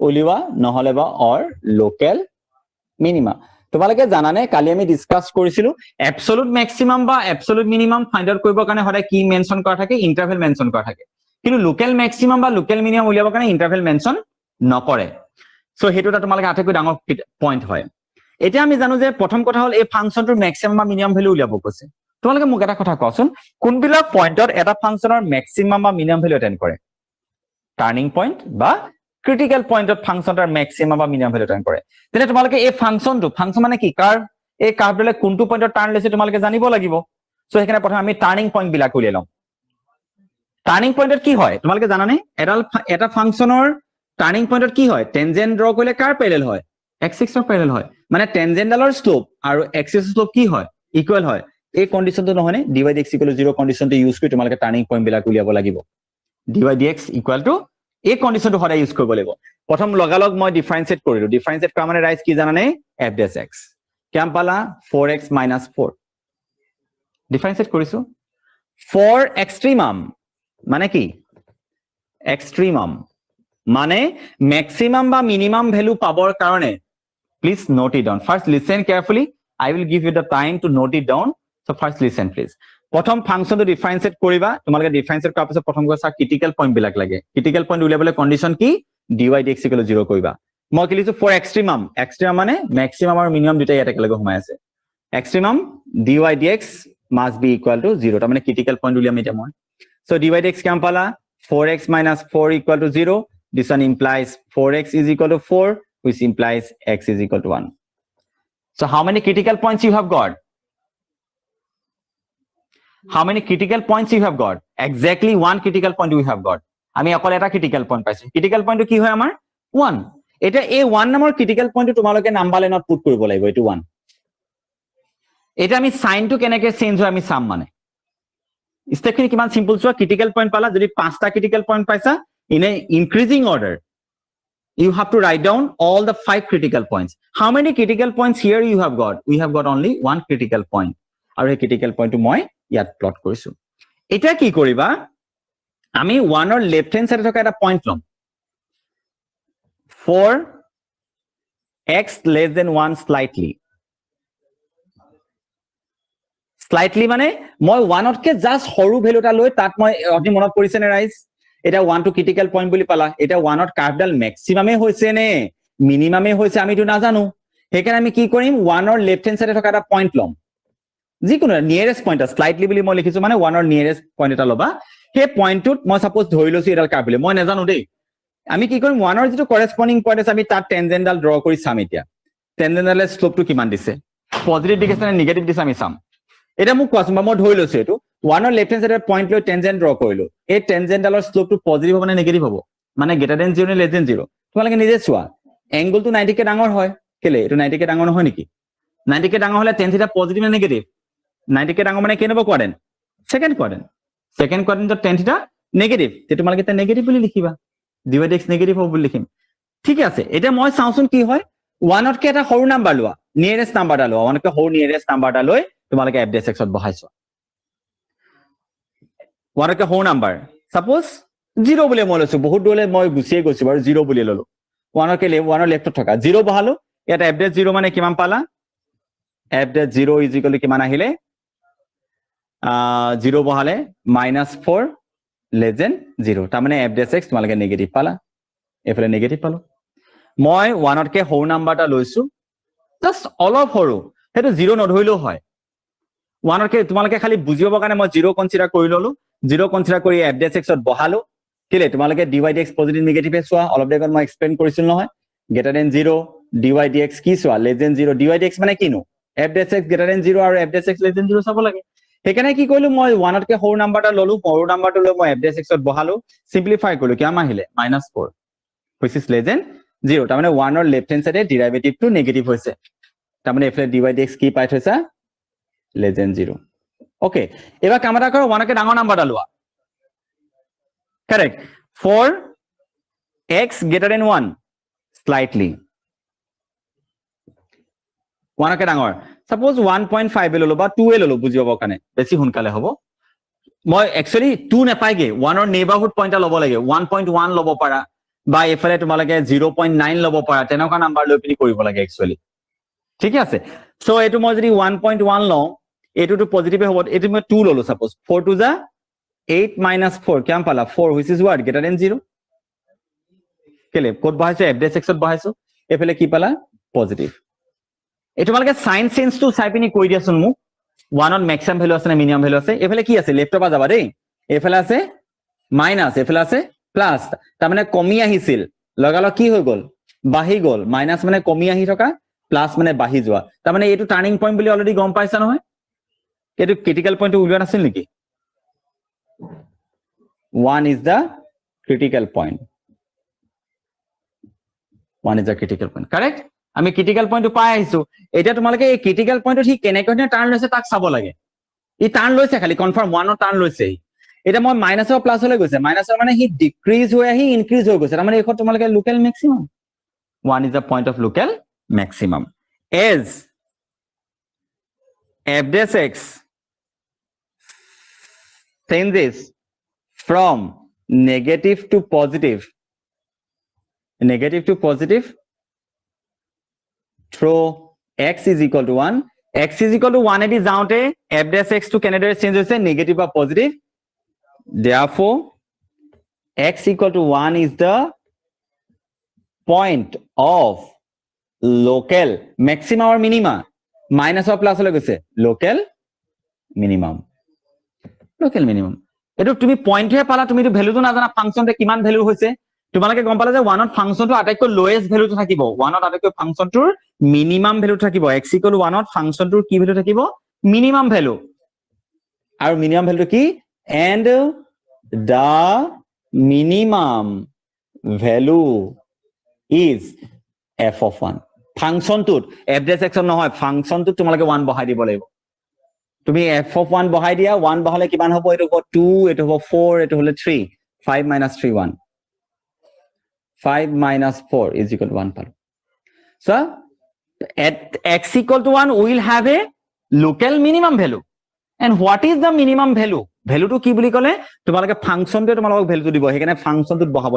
Speaker 1: উলিওৱা নহলে বা অৰ লোকেল মিনিমাম তোমালোকে জানানে কালি আমি ডিছকাছ কৰিছিলো এপচলুট মেক্সিমাম বা এপচলুট মিনিমাম ফাইণ্ড আউট কৰিবৰ কাৰণে সদায় কি মেনশ্যন কৰা থাকে ইণ্টাৰভেল মেনশ্যন কৰা থাকে কিন্তু লোকেল মেক্সিমাম বা লোকেল মিনিমাম উলিয়াবৰ কাৰণে ইণ্টাৰভেল মেনশ্যন নকৰে চ' সেইটো এটা তোমালোকে আটাইতকৈ ডাঙৰ পইণ্ট হয় এতিয়া আমি জানো যে প্ৰথম কথা হ'ল এই ফাংচনটোৰ মেক্সিমাম বা মিনিমাম ভেলু উলিয়াব কৈছে তোমালোকে মোক এটা কথা কোৱাচোন কোনবিলাক পইণ্টত এটা ফাংচনৰ মেক্সিমাম বা মিনিমাম ভেলু এটেণ্ড কৰে টাৰ্ণিং পইণ্ট বা ক্ৰিটিকেল পইণ্টত ফাংচনটোৰ মেক্সিমাম বা মিনিমাম ভেলু এটেণ্ড কৰে তেতিয়া তোমালোকে এই ফাংচনটো ফাংচন মানে কি কাৰ এই কাৰ্ডলে কোনটো পইণ্টত টাৰ্ণ লৈছে তোমালোকে জানিব লাগিব চ' সেইকাৰণে প্ৰথমে আমি টাৰ্ণিং পইণ্টবিলাক উলিয়াই লওঁ টাৰ্ণিং পইণ্টত কি হয় তোমালোকে জানানে এডাল এটা ফাংচনৰ টাৰ্ণিং পইণ্টত কি হয় টেনজেন ড্ৰ কৰিলে কাৰ পেৰেল হয় এক্সিক্সৰ পেৰেল হয় মানে টেনজেণ্ডালৰ শ্লোপ আৰু এক্সিছ শ্লোপ কি হয় ইকুৱেল হয় এই কণ্ডিশ্যনটো নহয়নে D Y D X equal zero' কণ্ডিশ্যনটো ইউজ কৰি তোমালোকে টাৰ্ণিং পইণ্টবিলাক উলিয়াব লাগিব D Y D X equal to এই কণ্ডিশ্যনটো সদায় ইউজ কৰিব লাগিব প্ৰথম লগালগ মই ডিফাৰেঞ্চিয়েট কৰিলোঁ ডিফাৰেঞ্চিয়েট কৰা মানে ৰাইজ কি জানানে এফ ডেচ এক্স কিমান পালা four X minus four differentiate কৰিছোঁ ফৰ এক্সট্ৰিমাম মানে কি এক্সট্ৰিমাম মানে মেক্সিমাম বা মিনিমাম ভেলু পাবৰ কাৰণে please note it down first listen carefully i will give you the time to note it down so first listen please প্রথম function তো কৰিবা তোমালোকে ডিফাইনসেট কৰাৰ পিছত প্ৰথম কথা ক্ৰিটিকেল পইণ্ট বিলাক লাগে ক্ৰিটিকেল পইণ্ট উলিয়াবলৈ কণ্ডিশ্যন কি D Y D X equal zero' কৰিবা মই কি খেলিছো ফৰ এক্সট্ৰিমাম এক্সট্ৰিমাম মানে মেক্সিমাম আৰু মিনিমাম দুটাই ইয়াত একেলগে সোমাই আছে extremum D Y D X must be equal to zero' তাৰমানে ক্ৰিটিকেল পইণ্ট উলিয়াম এতিয়া মই so' D Y D X কিমান পালা four X minus four equal to zero' this one implies four X is equal to four which implies x is equal to 1. So how many critical points you have got? How many critical points you have got? Exactly one critical point we have got. I mean, call it a critical point. Critical point to key amar one. It a one number critical point to tomorrow can umbrella not put curve way to one. It am sign to can I get sense where I mean some money is technically simple. So a critical point pala the pasta critical point paisa in a increasing order. you have to write down all the five critical points. How many critical points here you have got? We have got only one critical point. Our critical point to moi, yet plot korisu. Ita ki koriba, ami one or left hand side thoka point long. For x less than one slightly. Slightly mane, moi one or ke just horu bhelota loi, tat moi, otni monot korisane rise. এটা two critical point বুলি পালা এতিয়া ওৱানত কাৰ্ভডাল মেক্সিমামেই হৈছে নে মিনিমামেই হৈছে আমিতো নাজানো সেইকাৰণে আমি কি কৰিম ওৱানৰ লেফ্ট হেণ্ড চাইডে থকা এটা পইণ্ট ল'ম যিকোনো নিয়েৰেষ্ট পইণ্ট এটা শ্লাইটলি বুলি মই লিখিছো মানে ওৱানৰ নিয়েৰেষ্ট পইণ্ট এটা ল'বা সেই পইণ্টটোত মই চাপ'জ ধৰি লৈছো এডাল কাৰ্ভ বুলি মই নাজানো দেই আমি কি কৰিম ওৱানৰ যিটো কৰেচপণ্ডিং পইণ্ট আছে আমি তাত টেনজেনডাল ড্ৰ কৰি চাম এতিয়া টেনজেনডালে শ্লোপটো কিমান দিছে পজিটিভ দিছে নে নিগেটিভ দিছে আমি চাম এতিয়া মোক কোৱাচোন বা মই ধৰি লৈছো এইটো ওৱানৰ লেফট হেণ্ড চাইডৰ পইণ্ট লৈ টেনজেণ্ট ড্ৰ কৰিলো এই টেনজেণ্টডালৰ শ্লোপটো পজিটিভ হ'ব নে নিগেটিভ হ'ব মানে গ্ৰেটাৰ দেন জিৰ' নে লেছ দেন জিৰ' তোমালোকে নিজে চোৱা এংগুলটো নাইণ্টিকে ডাঙৰ হয় কেলে এইটো নাইণ্টিকে ডাঙৰ নহয় নেকি নাইণ্টিকে ডাঙৰ হ'লে টেন থিটা পজিটিভ নে নিগেটিভ নাইণ্টিকে ডাঙৰ মানে কেনেকুৱা কোৱাডেণ্ট ছেকেণ্ড কোৱাডেণ্ট ছেকেণ্ড কোৱাডেণ্টত টেন থিটা নেগেটিভ তেতিয়া তোমালোকে এতিয়া নেগেটিভ বুলি লিখিবা ডিৱাইডেক্স নেগেটিভ হ'ব বুলি লিখিম ঠিকে আছে এতিয়া মই চাওঁচোন কি হয় ওৱানতকে এটা সৰু নাম্বাৰ লোৱা নিয়েৰেষ্ট নাম্বাৰ এটা লোৱা ওৱানতকে সৰু নিয়েৰেষ্ট নাম্বাৰ এটা লৈ তোমালোকে এফ ডি এছ এক্সত বহাইছোৱা ওৱানতকে হৈছে সৰু নাম্বাৰ চাপ'জ জিৰ' বুলিয়ে মই লৈছো বহুত দূৰলৈ মই গুচিয়ে গৈছো বাৰু জিৰ' বুলি ললো ওৱানকে ওৱানৰ লেফ্টত থকা জিৰ' বহালো ইয়াত এফ ডেট জিৰ' মানে কিমান পালা এফ ডেট জিৰ' ইজিকেল কিমান আহিলে জিৰ' বহালে মাইনাছ ফ'ৰ লেজেন জিৰ' তাৰমানে এফ ডেট ছেক্স তোমালোকে নিগেটিভ পালা এইফালে নিগেটিভ পালোঁ মই ওৱানতকে সৰু নাম্বাৰ এটা লৈছো জাষ্ট অলপ সৰু সেইটো জিৰ' নধৰিলেও হয় ওৱানতকে তোমালোকে খালি বুজিবৰ কাৰণে মই জিৰ' কনচিডাৰ কৰি ললো জিৰ' কনচিডাৰ কৰি এফ ডেছ এক্সত বহালোঁ কেলে তোমালোকে D Y D X positive নিগেটিভহে চোৱা অলপ দেৰি মই এক্সপ্লেইন কৰিছিলো নহয় greater than zero' D Y D X কি চোৱা less than zero' D Y D x মানে কিনো F dash X greater than zero' আৰু F dash X less than zero' চাব লাগে সেইকাৰণে কি কৰিলো মই ওৱানতকৈ সৰু নাম্বাৰ এটা ললো সৰু নাম্বাৰটো লৈ মই এফ ডেছ এক্সত বহালো চিম্প্লিফাই কৰিলো কিমান আহিলে minus four which is less than zero' তাৰমানে ওৱানৰ লেফ্ট হেণ্ড চাইডে ডিৰাইভেটিভটো নিগেটিভ হৈছে তাৰমানে এইফালে ডি ৱাই ডি এক্স কি পাই থৈছা লেজেণ্ড জিৰ' ওকে এবার ক্যামেরা করো ওয়ানকে ডাঙ নাম্বার ডালুয়া correct for X greater than one slightly ওয়ানকে ডাঙর সাপোজ ওয়ান পয়েন্ট ফাইভ ললো বা টু এ ললো বুঝি পাব কারণে বেশি সোনকালে হব মই একচুৱেলি টু নেপায়গে ওৱানৰ নেইবাৰহুড পইণ্ট এটা ল'ব লাগে ওৱান পইণ্ট ওৱান ল'ব পাৰা বা এইফালে তোমালোকে জিৰ' পইণ্ট নাইন ল'ব পাৰা তেনেকুৱা নাম্বাৰ লৈ পিনি কৰিব লাগে একচুৱেলি ঠিকে আছে চ' এইটো মই যদি ওৱান পইণ্ট ওৱান লওঁ এইটোতো পজিটিভ হ'ব এইটো মই টু ল'লো চাপ'জ ফ'ৰ টু যা এইট মাইনাছ ফ'ৰ কিমান পালা ফ'ৰ হুইচ ইজ ৱাৰ্ড গেটাৰ দেন জিৰ' কেলে ক'ত বঢ়াইছোঁ এফ ডে ছেক্সত বঢ়াইছোঁ এইফালে কি পালা পজিটিভ এই তোমালোকে চাইন চেঞ্চটো চাই পিনি কৈ দিয়াচোন মোক ওৱানত মেক্সিমাম ভেলু আছে নে মিনিমাম ভেলু আছে এইফালে কি আছে লেফ্টৰ পৰা যাবা দেই এইফালে আছে মাইনাছ এইফালে আছে প্লাছ তাৰমানে কমি আহিছিল লগালগ কি হৈ গ'ল বাঢ়ি গ'ল মাইনাছ মানে কমি আহি থকা প্লাছ মানে বাঢ়ি যোৱা তাৰমানে এইটো টাৰ্ণিং পইণ্ট বুলি অলৰেডি গম পাইছা নহয় এইটো ক্ৰিটিকেল পইণ্টটো উলিওৱা নাছিল নেকি one is the critical point one is the critical point correct আমি ক্ৰিটিকেল পইণ্টটো পাই আহিছো এতিয়া তোমালোকে এই ক্ৰিটিকেল পইণ্টত সি কেনেকৈ ধৰণে টাৰ্ণ লৈছে তাক চাব লাগে ই টাৰ্ণ লৈছে খালী কনফাৰ্ম ওৱানৰ টাৰ্ণ লৈছে এতিয়া মই মাইনাছৰ প্লাছলৈ গৈছে মাইনাছৰ মানে সি ডিক্ৰিজ হৈ আহি ইনক্ৰিজ হৈ গৈছে তাৰমানে এইখন তোমালোকে local maximum one is the point of local maximum as F dash X changes from negative to positive negative to positive through x is equal to 1 x is equal to 180 to f dash x to Canada change a negative or positive therefore x equal to 1 is the point of local maxima or minima minus or plus local minimum local minimum এইটো তুমি পইণ্টহে পালা তুমিতো ভেলুটো নাজানা ফাংচনটো কিমান value হৈছে তোমালোকে গম পালা যে ওৱানত ফাংচনটো আটাইতকৈ লয়েষ্ট ভেলুটো থাকিব ওৱানত আটাইতকৈ ফাংচনটোৰ মিনিমাম ভেলু থাকিব এক্সিকল ওৱানত ফাংচনটোৰ কি ভেলু থাকিব মিনিমাম ভেলু আৰু মিনিমাম ভেলুটো কি and the minimum value is F of one ফাংচনটোত এফ ডেছ এক্সন নহয় ফাংচনটোত তোমালোকে ওৱান বহাই দিব লাগিব তুমি এফ অফ ওৱান বহাই দিয়া ওৱান বহালে কিমান হ'ব এইটো হ'ব টু এইটো হ'ব ফ'ৰ এইটো হ'লে three five minus three one minimum value ভেলুটো কি বুলি ক'লে তোমালোকে ফাংচনটোৱে তোমালোকক ভেলুটো দিব সেইকাৰণে ফাংচনটোত বহাব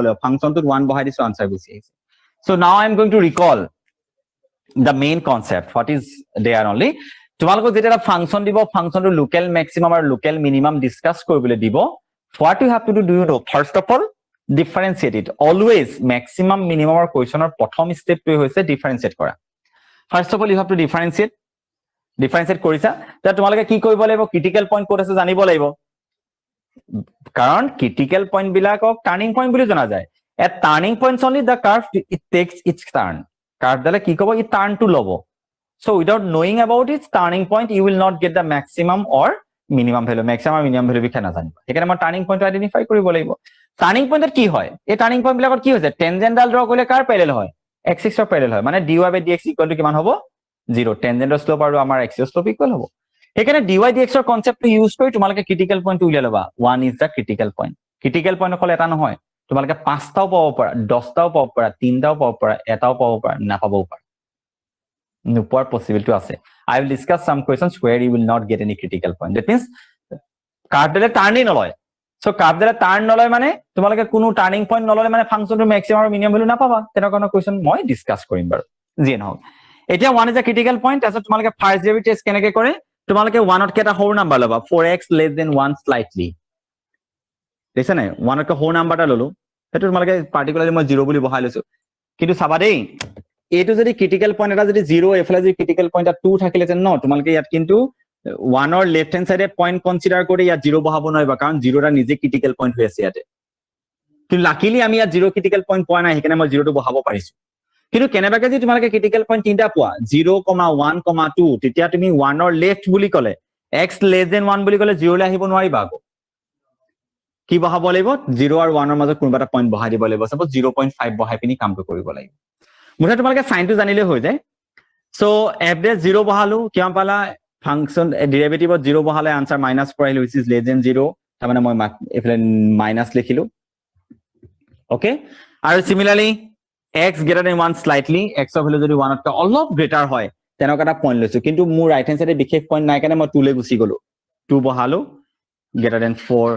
Speaker 1: লাগিব তোমালোকক যেতিয়া এটা ফাংচন দিব ফাংচনটো লোকেল মেক্সিমাম আৰু লোকেল মিনিমাম ডিছকাছ কৰিবলৈ দিব first you have to do you first of all differentiated always maximum মিনিমামৰ কুৱেশ্যনৰ প্ৰথম ষ্টেপটোৱে হৈছে ডিফাৰেঞ্চিয়েট কৰা first of all you have to differentiate differentiate কৰিছা তেতিয়া তোমালোকে কি কৰিব লাগিব ক্ৰিটিকেল পইণ্ট ক'ত আছে জানিব লাগিব কাৰণ ক্ৰিটিকেল পইণ্টবিলাকক টাৰ্ণিং পইণ্ট বুলি জনা যায় A turning point only the curve it takes its turn কাৰ্ভডালে কি ক'ব ই টাৰ্ণটো ল'ব So without knowing about its turning point, you will not get the maximum or minimum value. Maximum minimum value we cannot know. Because our turning point identify kuri bolayi bo. Turning point er ki hoy? E turning point bilakor ki hoye? Tangential draw kule kar parallel hoy. X-axis or parallel hoy. Mane dy by dx equal to kiman hobo? Zero. Tangential slope aru amar x-axis slope equal hobo. Because dy dx or concept to use koi tumalke critical point tuile loba. One is the critical point. Critical point kholi etan hoy. Tumalke pastao power para, dostao power para, tindao power para, etao power para, na power para. no poor possible to assay. I will discuss some questions where you will not get any critical point. That means cardle turning no loy. So cardle turn no loy money, tomorrow kunu turning point no loy function to maximum or minimum na papa. Then I'm gonna question more discuss coimber. Zen home. Etia one is a critical point as a tomorrow five zero test can I correct? Tomorrow one not get a whole number lava four x less than one slightly. Listen, one of the whole number to lulu. That is particularly my zero bully behind us. Kidu Sabade. এইটো যদি critical point এটা যদি zero' এইফালে যদি critical point এটা two থাকিলেহেঁতেন ন তোমালোকে ইয়াত কিন্তু ওৱানৰ লেফ্ট হেণ্ড চাইডে পইণ্ট কনচিডাৰ কৰি ইয়াত জিৰ' বহাব নোৱাৰিবা কাৰণ জিৰ' এটা নিজে ক্ৰিটিকেল পইণ্ট হৈ আছে ইয়াতে কিন্তু লাকিলি আমি ইয়াত জিৰ' ক্ৰিটিকেল পইণ্ট পোৱা নাই সেইকাৰণে মই জিৰ'টো বহাব পাৰিছো কিন্তু কেনেবাকে যদি তোমালোকে ক্ৰিটিকেল পইণ্ট তিনিটা পোৱা zero' comma one comma two তেতিয়া তুমি ওৱানৰ লেফ্ট বুলি ক'লে এক্স লেছ দেন ওৱান বুলি ক'লে জিৰ'লৈ আহিব নোৱাৰিবা আকৌ কি বহাব লাগিব জিৰ' আৰু ওৱানৰ মাজত কোনোবা এটা পইণ্ট বহাই দিব লাগিব চাপ জিৰ' পইণ্ট ফাইভ বহাই পিনি কামটো কৰিব লাগিব মুঠতে তোমালোকে চাইনটো জানিলে হৈ যায় চ' এভৰেজ জিৰ' বহালো কিমান পালা ফাংচন ডিৰেভেটিভত জিৰ' বহালে আনচাৰ মাইনাছ ফ'ৰ আহিলো ইজ লেছ দেন জিৰ' তাৰমানে মই এইফালে মাইনাছ লিখিলো অ'কে আৰু similarly X greater than one slightly এক্সৰ ভেলু যদি ওৱানতকৈ অলপ গ্ৰেটাৰ হয় তেনেকুৱা এটা পইণ্ট লৈছো কিন্তু মোৰ ৰাইট হেণ্ড চাইডে বিশেষ পইণ্ট নাই কাৰণে মই টুলৈ গুচি গলো টু বহালো greater than for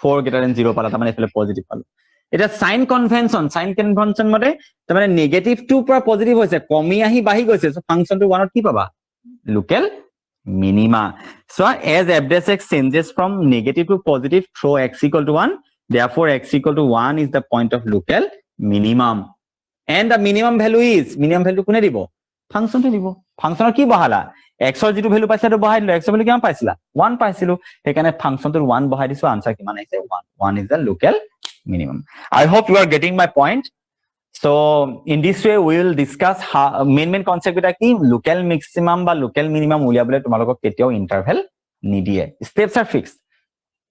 Speaker 1: for greater than zero' পালা তাৰমানে এইফালে পজিটিভ পালো এটা সাইন কনভেনশন সাইন কনভেনশন মতে তাৰমানে নেগেটিভ টু পৰা পজিটিভ হৈছে কমি আহি বাঢ়ি গৈছে ফাংচনটো ওৱানত কি পাবা লোকেল মিনিমা চোৱা as f dash x changes from negative to positive through x equal to one there x equal to one is the point of local minimum and the minimum value is minimum ভেলুটো কোনে দিব ফাংচনটোৱে দিব ফাংচনৰ কি বহালা এক্সৰ যিটো value পাইছে সেইটো বহাই দিলো এক্সৰ ভেলু কিমান পাইছিলা ওৱান পাইছিলো সেইকাৰণে ফাংচনটোত ওৱান বহাই দিছো আনচাৰ কিমান আহিছে one one is the local minimum. I hope you are getting my point. So in this way, we will discuss how main main concept ki local maximum ba local minimum uliable tomorrow ketio interval needye. Steps are fixed.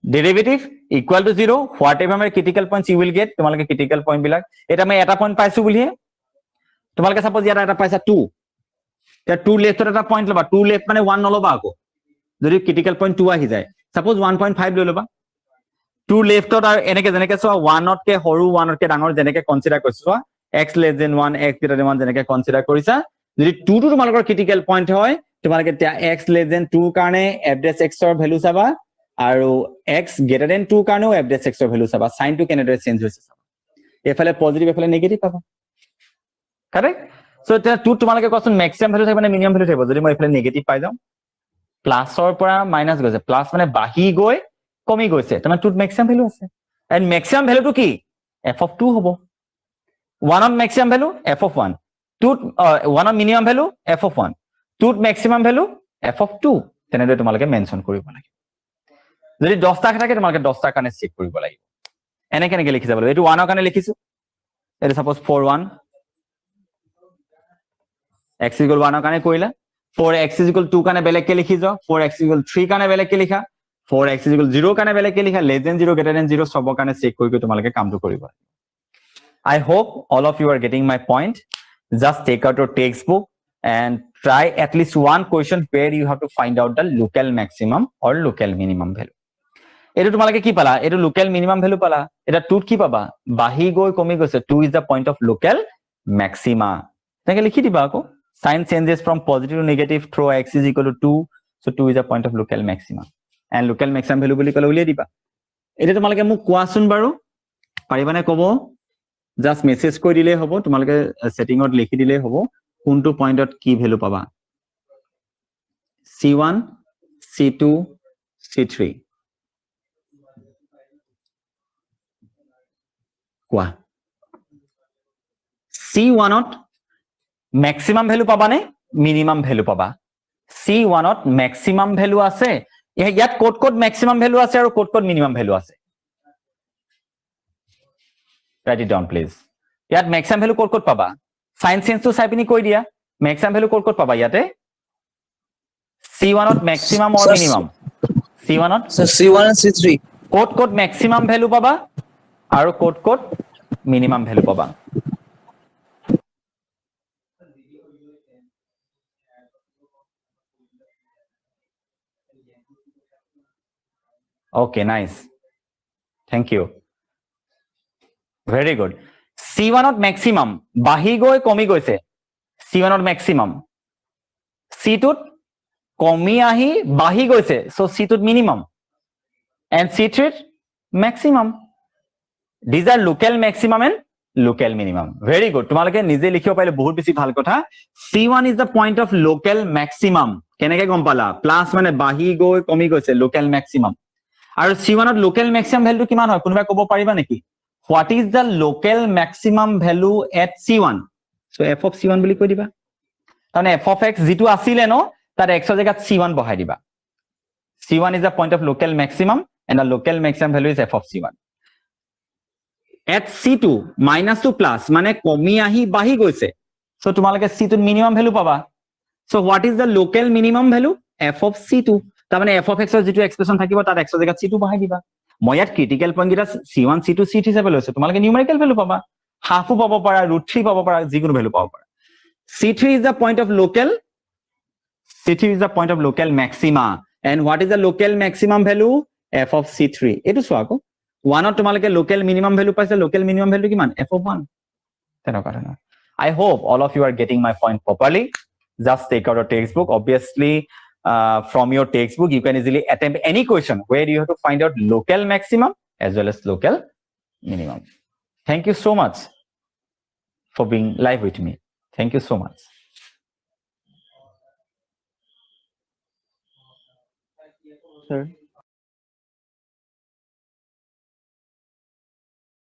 Speaker 1: Derivative equal to zero. Whatever critical points you will get, tomorrow critical point will like it. I may at a point paisu will here. Tomorrow, suppose you are at a paisa two. The two left at a point, two left one no lobago. The critical point two are his Suppose one point five lobago. To লেফটত আৰু এনেকে যেনেকে চোৱা ওৱানতকে সৰু ওৱানতকে ডাঙৰ যেনেকে consider কৰিছো চোৱা x less than one x greater than one যেনেকে কনচিডাৰ কৰিছা যদি টু তোমালোকৰ ক্ৰিটিকেল পইণ্ট হয় তোমালোকে এক্স লেছ দেন টুৰ কাৰণে এফডেছ এক্সৰ ভেলু চাবা আৰু এক্স গ্ৰেটাৰ দেন টুৰ কাৰণেও এফডেছ এক্সৰ ভেলু চাবা চাইনটো কেনেদৰে চেঞ্জ হৈছে এফালে পজিটিভ এফালে নিগেটিভ পাবা কাৰেক্ট চ' এতিয়া টু তোমালোকে কোৱাচোন মেক্সিমাম ভেলু থাকিব নে মিনিমাম ভেলু থাকিব যদি মই এইফালে নিগেটিভ পাই যাওঁ প্লাছৰ পৰা মাইনাছ গৈছে প্লাছ মানে বাঢ়ি গৈ কমি গৈছে তাৰমানে টুত মেক্সিমাম ভেলু আছে এণ্ড মেক্সিমাম ভেলুটো কি এফ অফ টু হ'ব ওৱানত maximum value f of one টুত ওৱানত minimum value f of one টুত maximum value f of two তেনেদৰে তোমালোকে মেনশ্যন কৰিব লাগে যদি দহটা থাকে তোমালোকে দহটাৰ কাৰণে চেক কৰিব লাগিব এনেকে কেনেকে লিখি যাব লাগিব এইটো ওৱানৰ কাৰণে লিখিছো এইটো suppose for one x equal ওৱানৰ কাৰণে কৰিলা ফ'ৰ এক্স ইকুৱেল টু কাৰণে বেলেগকে লিখি যোৱা ফ'ৰ এক্স ইকুৱেল থ্ৰী কাৰণে বেলেগকে লিখা ফ'ৰ এক্স ইজিকুৱেল জিৰ' কাৰণে বেলেগকে লিখা less zero' greater than zero' চবৰ কাৰণে চেক কৰি কৰি তোমালোকে কামটো কৰিব I hope all of you are getting my point just take out your textbook and try at least one question pair you have to find out the local maximum or local minimum value এইটো তোমালোকে কি পালা এইটো local minimum value পালা এটা টুত কি পাবা বাঢ়ি গৈ কমি গৈছে two is the point of local maxima তেনেকে লিখি দিবা আকৌ sign changes from positive to negative through x is equal to so' two is the point of local maximum and local maximum value বুলি ক'লে উলিয়াই দিবা এতিয়া তোমালোকে মোক কোৱাচোন বাৰু পাৰিবানে ক'ব জাষ্ট মেছেজ কৰি দিলেই হ'ব তোমালোকে ছেটিঙত লিখি দিলেই হ'ব কোনটো পইণ্টত কি ভেলু পাবা c one c two c three কোৱা চি ওৱানত মেক্সিমাম ভেলু পাবানে মিনিমাম ভেলু পাবা চি ওৱানত মেক্সিমাম ভেলু আছে ইয়াত কত কত মেক্সিমাম ভেলু আছে আৰু কত কত মিনিমাম ভেলু আছে ৰাইট ইট ডাউন প্লিজ ইয়াত মেক্সিমাম ভেলু কত কত পাবা চাইন চেঞ্চটো চাই পিনি কৈ দিয়া মেক্সিমাম ভেলু কত কত পাবা ইয়াতে চি ওৱানত মেক্সিমাম অৰ মিনিমাম চি ওৱানত চি ওৱান কত কত মেক্সিমাম ভেলু পাবা আৰু কত কত মিনিমাম ভেলু পাবা Okay, nice. Thank you. Very good. C1 not maximum. Bahi goi komi goi se. C1 not maximum. C2 komi ahi bahi goi se. So C2 minimum. And C3 maximum. These are local maximum and local minimum. Very good. Tumalake nize likhiyo pahile bohut bisi bhal kotha. C1 is the point of local maximum. Kene ke gompala? Plus mane bahi goi komi goi se. Local maximum. Local maximum. আৰু c ওৱানত local maximum ভেলুটো কিমান হয় কোনোবাই ক'ব পাৰিবা নেকি what is the local maximum value at c one so' f of c one বুলি কৈ দিবা তাৰমানে এফ অফ এক্স যিটো আছিলে ন তাত এক্সৰ জেগাত চি ওৱান বহাই দিবা c one is the point of local maximum and the local maximum value is F of c one at c two minus to plus মানে কমি আহি বাঢ়ি গৈছে চ' তোমালোকে চি টুত মিনিমাম ভেলু পাবা so' what is the local minimum value f of c two তাৰমানে f of এক্সৰ যিটো এক্সপ্ৰেশ্যন থাকিব তাত এক্সৰ জেগাত চিটো বঢ়াই দিবা মই ইয়াত ক্ৰিটিকেল পইণ্টকেইটা চি ওৱান চি টু চিট হিচাপে লৈছো তোমালোকে নিউমেৰিকেল ভেলু পাবা হাফো পাব পাৰা ৰুট থ্ৰী পাব পাৰা যিকোনো ভেলু পাব পাৰা c three is the point of local c three is the point of local maximum and what is the local maximum value f of c three এইটো চোৱা আকৌ ওৱানত তোমালোকে লোকেল মিনিমাম ভেলু পাইছে লোকেল মিনিমাম ভেলু কিমান f of one তেনেকুৱা ধৰণৰ I hope all of you are getting my point properly just take out textbook obviously uh, from your textbook, you can easily attempt any question where you have to find out local maximum as well as local minimum. Thank you so much for being live with me. Thank you so much. Sir.